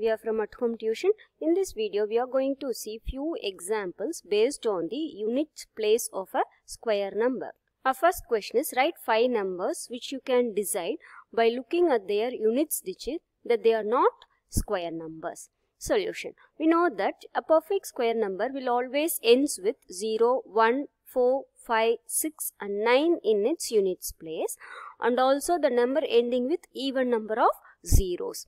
We are from At Home Tuition. In this video, we are going to see few examples based on the unit place of a square number. Our first question is write five numbers which you can decide by looking at their units digit that they are not square numbers. Solution. We know that a perfect square number will always ends with 0, 1, 4, 5, 6 and 9 in its units place and also the number ending with even number of zeros.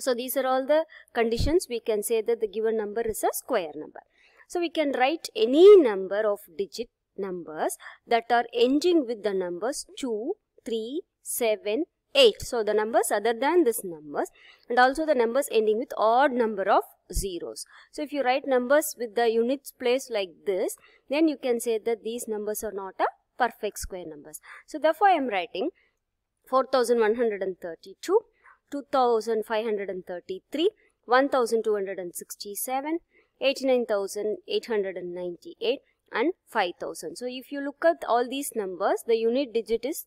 So these are all the conditions we can say that the given number is a square number. So we can write any number of digit numbers that are ending with the numbers 2, 3, 7, 8. So the numbers other than this numbers and also the numbers ending with odd number of zeros. So if you write numbers with the units place like this, then you can say that these numbers are not a perfect square numbers. So therefore I am writing 4132 2533 1267 89898 and 5000 so if you look at all these numbers the unit digit is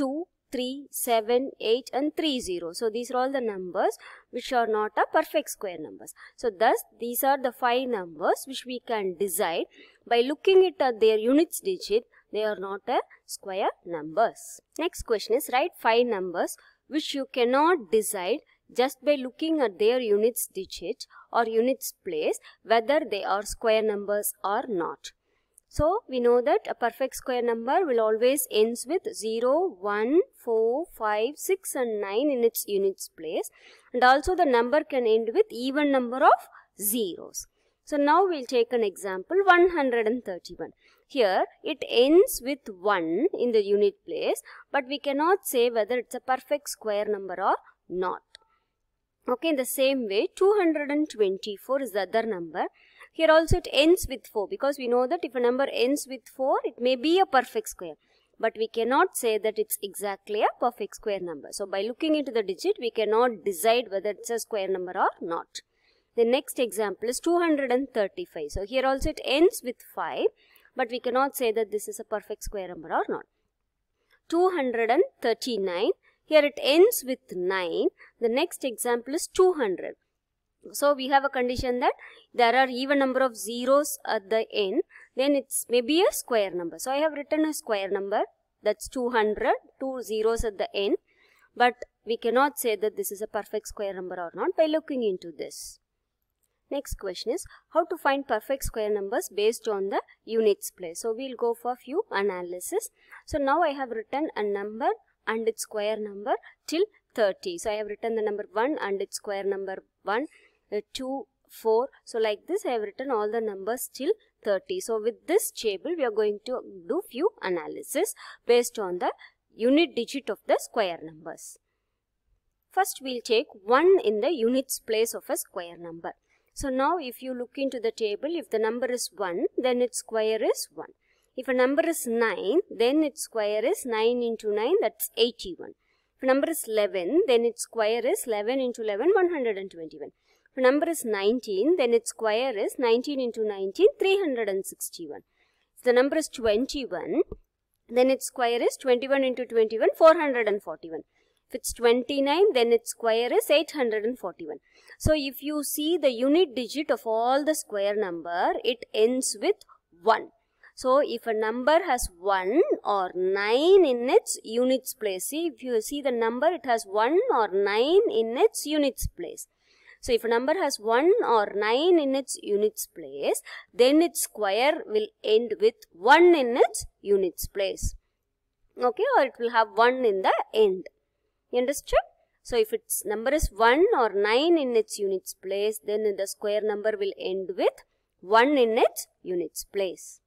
2 3 7 8 and 3 0 so these are all the numbers which are not a perfect square numbers so thus these are the five numbers which we can decide by looking it at their units digit they are not a square numbers next question is write five numbers which you cannot decide just by looking at their units digit or units place whether they are square numbers or not. So we know that a perfect square number will always ends with 0, 1, 4, 5, 6 and 9 in its units place and also the number can end with even number of zeros. So now we'll take an example 131. Here it ends with 1 in the unit place but we cannot say whether it's a perfect square number or not. Okay, in the same way 224 is the other number. Here also it ends with 4 because we know that if a number ends with 4 it may be a perfect square but we cannot say that it's exactly a perfect square number. So by looking into the digit we cannot decide whether it's a square number or not. The next example is 235. So here also it ends with 5 but we cannot say that this is a perfect square number or not. 239. Here it ends with 9. The next example is 200. So we have a condition that there are even number of zeros at the end. Then it's maybe a square number. So I have written a square number that's 200, two zeros at the end. But we cannot say that this is a perfect square number or not by looking into this. Next question is how to find perfect square numbers based on the units place. So we'll go for few analysis. So now I have written a number and its square number till 30. So I have written the number 1 and its square number 1, uh, 2, 4. So like this I have written all the numbers till 30. So with this table we are going to do few analysis based on the unit digit of the square numbers. First we'll take 1 in the units place of a square number. So now if you look into the table, if the number is 1, then its square is 1. If a number is 9, then its square is 9 into 9, that's 81. If a number is 11, then its square is 11 into 11, 121. If a number is 19, then its square is 19 into 19, 361. If the number is 21, then its square is 21 into 21, 441. If it's 29, then its square is 841. So if you see the unit digit of all the square number, it ends with 1. So if a number has 1 or 9 in its units place, see if you see the number it has 1 or 9 in its units place. So if a number has 1 or 9 in its units place, then its square will end with 1 in its units place. Okay, or it will have 1 in the end. You understood? So if its number is 1 or 9 in its units place, then the square number will end with 1 in its units place.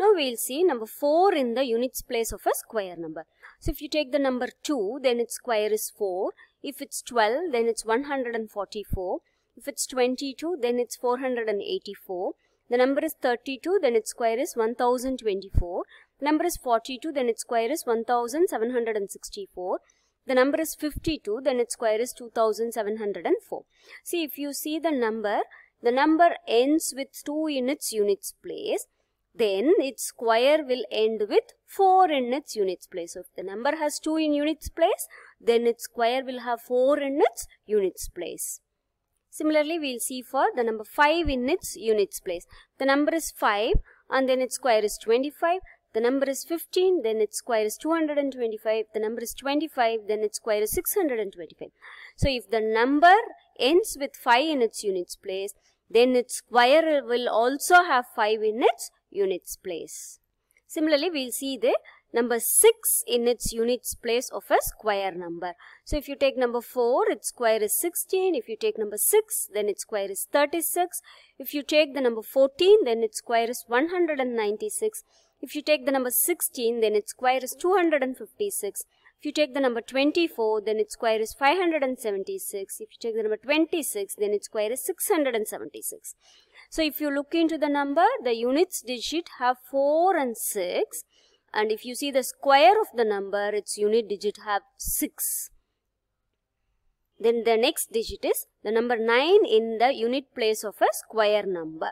Now we will see number 4 in the units place of a square number. So if you take the number 2, then its square is 4. If it's 12, then it's 144. If it's 22, then it's 484. The number is 32, then its square is 1024. The number is 42, then its square is 1764 the number is 52 then its square is 2704 see if you see the number the number ends with 2 in its units place then its square will end with 4 in its units place. So, if the number has 2 in units place, then its square will have 4 in its units place. Similarly, we will see for the number 5 in its units place. The number is 5 and then its square is 25 the number is 15, then its square is 225, the number is 25, then its square is 625. So if the number ends with 5 in its units place, then its square will also have 5 in its units place. Similarly, we will see the number 6 in its units place of a square number. So if you take number 4, its square is 16. If you take number 6, then its square is 36. If you take the number 14, then its square is 196. If you take the number 16, then its square is 256. If you take the number 24, then its square is 576. If you take the number 26, then its square is 676. So if you look into the number, the units digit have 4 and 6. And if you see the square of the number, its unit digit have 6. Then the next digit is the number 9 in the unit place of a square number.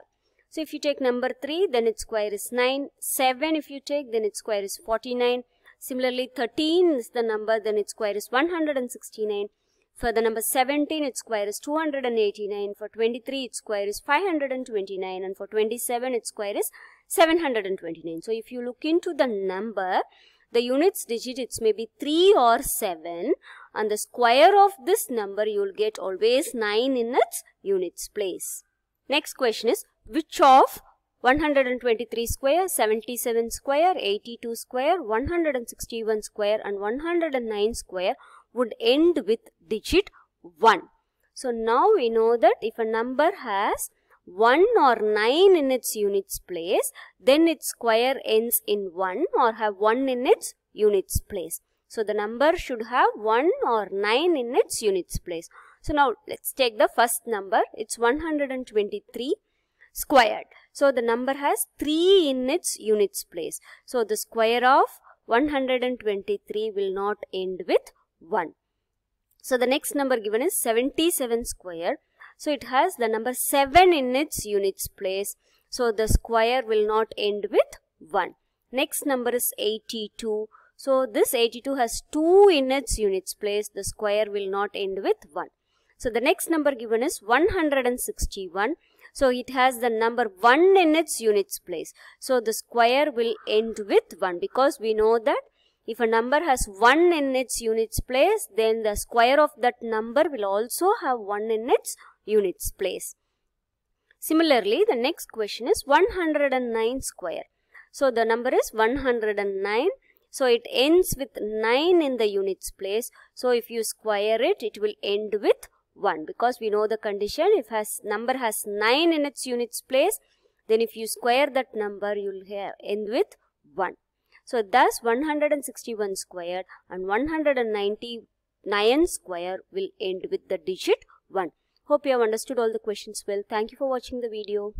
So if you take number 3, then its square is 9. 7 if you take, then its square is 49. Similarly, 13 is the number, then its square is 169. For the number 17, its square is 289. For 23, its square is 529. And for 27, its square is 729. So if you look into the number, the units digit, it's may be 3 or 7. And the square of this number, you will get always 9 in its units place. Next question is, which of 123 square, 77 square, 82 square, 161 square and 109 square would end with digit 1. So now we know that if a number has 1 or 9 in its units place, then its square ends in 1 or have 1 in its units place. So the number should have 1 or 9 in its units place. So now let's take the first number. It's 123 squared. So the number has 3 in its units place. So the square of 123 will not end with 1. So the next number given is 77 square. So it has the number 7 in its units place. So the square will not end with 1. Next number is 82. So this 82 has 2 in its units place. The square will not end with 1. So the next number given is 161. So it has the number 1 in its units place. So the square will end with 1 because we know that if a number has 1 in its units place, then the square of that number will also have 1 in its units place. Similarly, the next question is 109 square. So the number is 109. So it ends with 9 in the units place. So if you square it, it will end with 1 because we know the condition if has number has 9 in its units place then if you square that number you'll have end with 1 so thus 161 squared and 199 square will end with the digit 1 hope you have understood all the questions well thank you for watching the video